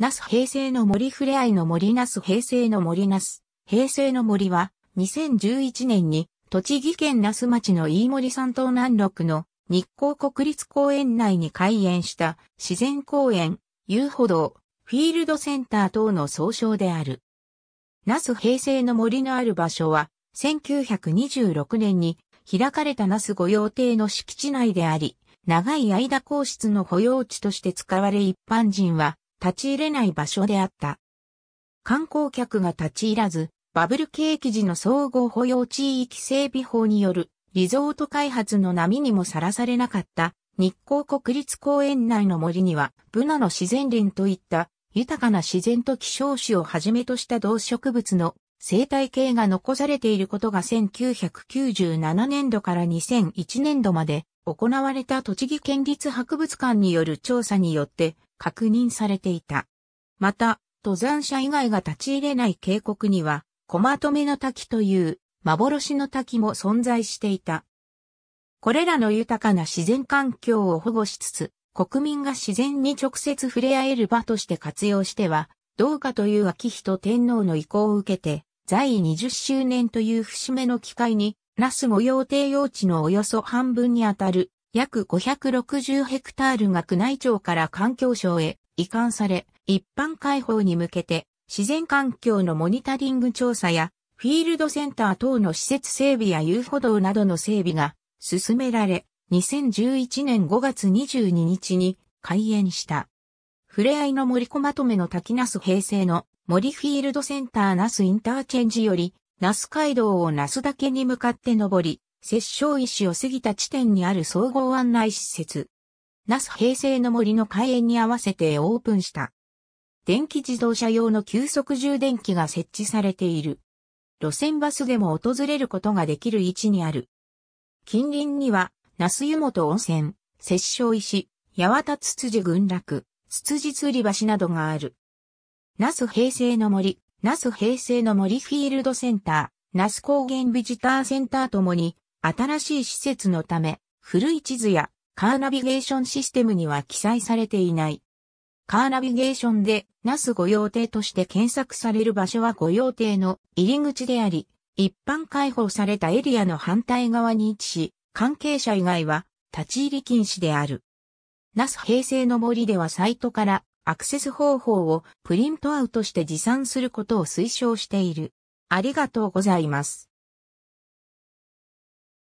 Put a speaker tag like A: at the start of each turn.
A: ナス平成の森触れ合いの森ナス平成の森ナス。平成の森は、2011年に、栃木県那須町の飯森山東南麓の日光国立公園内に開園した自然公園、遊歩道、フィールドセンター等の総称である。那須平成の森のある場所は、1926年に開かれた那須御用邸の敷地内であり、長い間皇室の保養地として使われ一般人は立ち入れない場所であった。観光客が立ち入らず、バブル景気時の総合保養地域整備法によるリゾート開発の波にもさらされなかった日光国立公園内の森にはブナの自然林といった豊かな自然と希少種をはじめとした動植物の生態系が残されていることが1997年度から2001年度まで行われた栃木県立博物館による調査によって確認されていた。また、登山者以外が立ち入れない渓谷には、小まとめの滝という幻の滝も存在していた。これらの豊かな自然環境を保護しつつ、国民が自然に直接触れ合える場として活用しては、どうかという秋人天皇の意向を受けて、在位20周年という節目の機会に、那須御用邸用地のおよそ半分にあたる約560ヘクタールが区内庁から環境省へ移管され、一般開放に向けて自然環境のモニタリング調査やフィールドセンター等の施設整備や遊歩道などの整備が進められ、2011年5月22日に開園した。ふれあいの森小まとめの滝那須平成の森フィールドセンター那須インターチェンジより、那須街道を那須岳に向かって登り、摂政石を過ぎた地点にある総合案内施設。那須平成の森の開園に合わせてオープンした。電気自動車用の急速充電器が設置されている。路線バスでも訪れることができる位置にある。近隣には、那須湯本温泉、摂政石、八幡つつじ群落、つつじ吊り橋などがある。那須平成の森、那須平成の森フィールドセンター、那須高原ビジターセンターともに、新しい施設のため、古い地図やカーナビゲーションシステムには記載されていない。カーナビゲーションで、那須御用邸として検索される場所は御用邸の入り口であり、一般開放されたエリアの反対側に位置し、関係者以外は立ち入り禁止である。那須平成の森ではサイトからアクセス方法をプリントアウトして持参することを推奨している。ありがとうございます。